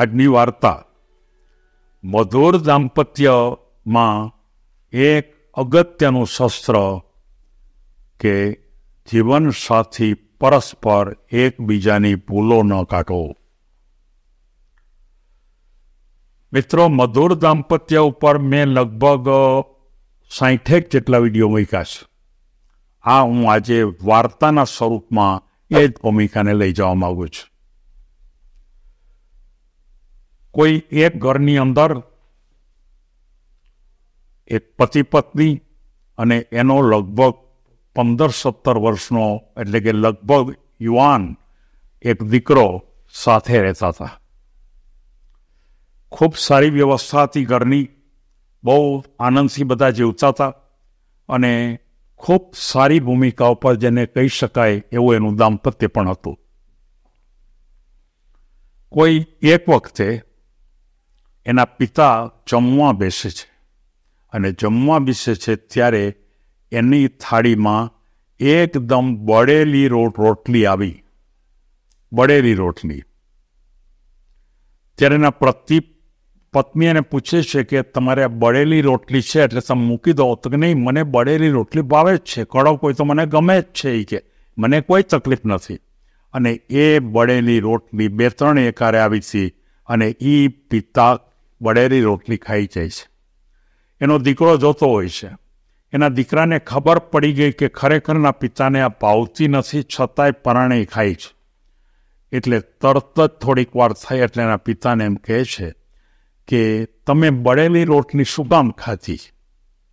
આજની વાર્તા મધુર દાંપત્યમાં એક અગત્યનું શસ્ત્ર કે જીવનસાથી પરસ્પર એકબીજાની ભૂલો ન કાઢો મિત્રો મધુર દાંપત્ય ઉપર મેં લગભગ સાઠેક જેટલા વિડીયો મૂક્યા છે આ હું આજે વાર્તાના સ્વરૂપમાં એ જ ભૂમિકાને લઈ જવા માગું છું કોઈ એક ઘરની અંદર એક પતિ પત્ની અને એનો લગભગ પંદર સત્તર વર્ષનો એટલે કે લગભગ યુવાન એક દીકરો સાથે રહેતા હતા ખૂબ સારી વ્યવસ્થા હતી ઘરની બહુ આનંદથી બધા જીવતા હતા અને ખૂબ સારી ભૂમિકા ઉપર જેને કહી શકાય એવું એનું દાંપત્ય પણ હતું કોઈ એક વખતે એના પિતા જમવા બેસે છે અને જમવા બેસે છે ત્યારે એની થાળીમાં એકદમ બળેલી રોટ રોટલી આવી બળેલી રોટલી ત્યારે એના પ્રતિ પત્ની એને પૂછે છે કે તમારે આ બળેલી રોટલી છે એટલે તમે મૂકી દો તો કે નહીં મને બળેલી રોટલી ભાવે જ છે કડક કોઈ તો મને ગમે જ છે એ કે મને કોઈ તકલીફ નથી અને એ બળેલી રોટલી બે ત્રણ એકારે આવી હતી અને એ પિતા બળેરી રોટલી ખાઈ જાય છે એનો દીકરો જોતો હોય છે એના દીકરાને ખબર પડી ગઈ કે ખરેખરના પિતાને આ ભાવતી નથી છતાંય પરાણે ખાય છે એટલે તરત જ થોડીક વાર થઈ એટલે એના પિતાને એમ કહે છે કે તમે બળેલી રોટલી શું કામ ખાધી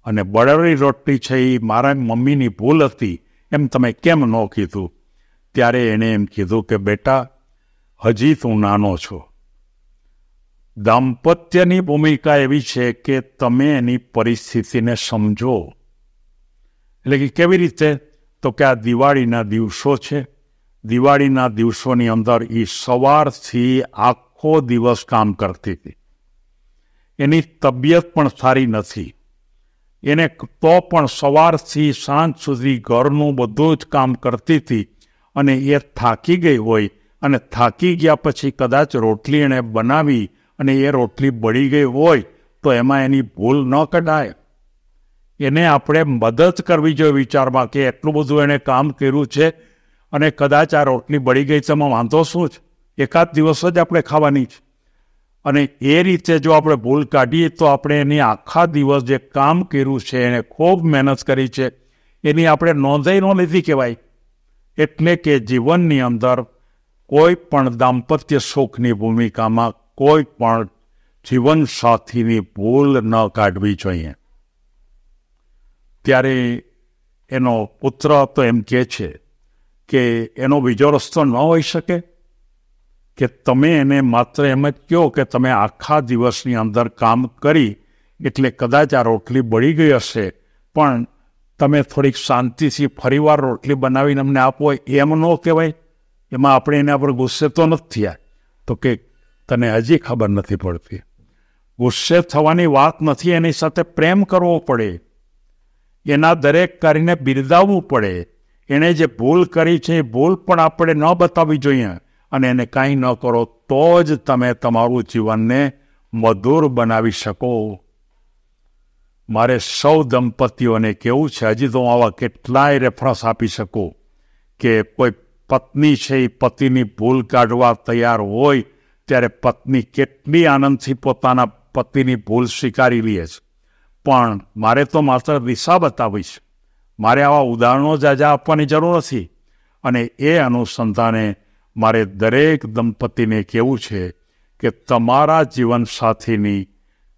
અને બળેલી રોટલી છે એ મારા મમ્મીની ભૂલ હતી એમ તમે કેમ ન કીધું ત્યારે એણે એમ કીધું કે બેટા હજી તું નાનો છો દાંપત્યની ભૂમિકા એવી છે કે તમે એની પરિસ્થિતિને સમજો એટલે કે કેવી રીતે તો કે આ દિવાળીના દિવસો છે દિવાળીના દિવસોની અંદર એ સવારથી આખો દિવસ કામ કરતી હતી એની તબિયત પણ સારી નથી એને તો પણ સવારથી સાંજ સુધી ઘરનું બધું જ કામ કરતી હતી અને એ થાકી ગઈ હોય અને થાકી ગયા પછી કદાચ રોટલી એણે બનાવી અને એ રોટલી બળી ગઈ હોય તો એમાં એની ભૂલ ન કઢાય એને આપણે મદદ કરવી જોઈએ વિચારમાં કે એટલું બધું એણે કામ કર્યું છે અને કદાચ આ રોટલી બળી ગઈ તો એમાં વાંધો શું છે એકાદ દિવસ જ આપણે ખાવાની છે અને એ રીતે જો આપણે ભૂલ કાઢીએ તો આપણે એની આખા દિવસ જે કામ કર્યું છે એણે ખૂબ મહેનત કરી છે એની આપણે નોંધાઈ ન કહેવાય એટલે કે જીવનની અંદર કોઈ પણ દાંપત્ય સુખની ભૂમિકામાં કોઈ પણ જીવનસાથીની ભૂલ ન કાઢવી જોઈએ ત્યારે એનો પુત્ર તો એમ કહે છે કે એનો બીજો રસ્તો ન હોઈ શકે કે તમે એને માત્ર એમ જ કહો કે તમે આખા દિવસની અંદર કામ કરી એટલે કદાચ આ રોટલી બળી ગઈ હશે પણ તમે થોડીક શાંતિથી ફરીવાર રોટલી બનાવીને અમને આપો એમ ન કહેવાય એમાં આપણે એના પર ગુસ્સે તો નથી થયા તો કે તને હજી ખબર નથી પડતી ગુસ્સે થવાની વાત નથી એની સાથે પ્રેમ કરવો પડે એના દરેક કરીને બિરદાવવું પડે એણે જે ભૂલ કરી છે એ ભૂલ પણ આપણે ન બતાવવી જોઈએ અને એને કાંઈ ન કરો તો જ તમે તમારું જીવનને મધુર બનાવી શકો મારે સૌ દંપતીઓને કેવું છે હજી તો હું આવા કેટલાય રેફરન્સ આપી શકું કે કોઈ પત્ની છે એ પતિની ભૂલ કાઢવા તૈયાર હોય ત્યારે પત્ની કેટલી આનંદથી પોતાના પતિની ભૂલ સ્વીકારી લે છે પણ મારે તો માત્ર દિશા બતાવીશ મારે આવા ઉદાહરણો જ આપવાની જરૂર નથી અને એ અનુસંધાને મારે દરેક દંપતીને કહેવું છે કે તમારા જીવનસાથીની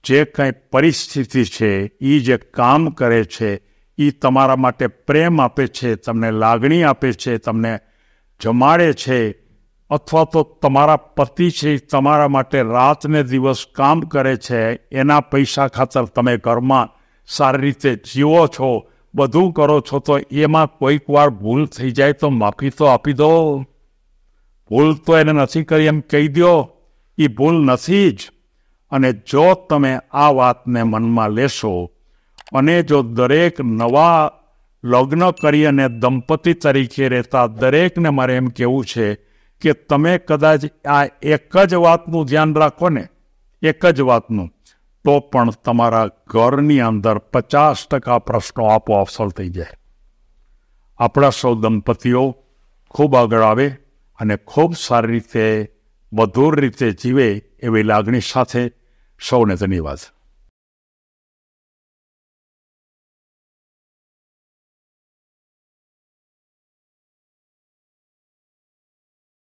જે કંઈ પરિસ્થિતિ છે એ જે કામ કરે છે એ તમારા માટે પ્રેમ આપે છે તમને લાગણી આપે છે તમને જમાડે છે અથવા તો તમારા પતિ છે તમારા માટે રાતને દિવસ કામ કરે છે એના પૈસા ખાતર તમે ઘરમાં સારી રીતે જીવો છો બધું કરો છો તો એમાં કોઈક વાર ભૂલ થઈ જાય તો માફી તો આપી દો ભૂલ તો એને નથી કરી એમ કહી દો એ ભૂલ નથી જ અને જો તમે આ વાતને મનમાં લેશો અને જો દરેક નવા લગ્ન કરી અને દંપતી તરીકે રહેતા દરેકને મારે એમ કહેવું છે કે તમે કદાચ આ એક જ વાતનું ધ્યાન રાખો ને એક જ વાતનું તો પણ તમારા ઘરની અંદર પચાસ ટકા પ્રશ્નો આપોઆપ સોલ્વ થઈ જાય આપણા સૌ દંપતીઓ ખૂબ આગળ આવે અને ખૂબ સારી રીતે મધુર રીતે જીવે એવી લાગણી સાથે સૌને ધન્યવાદ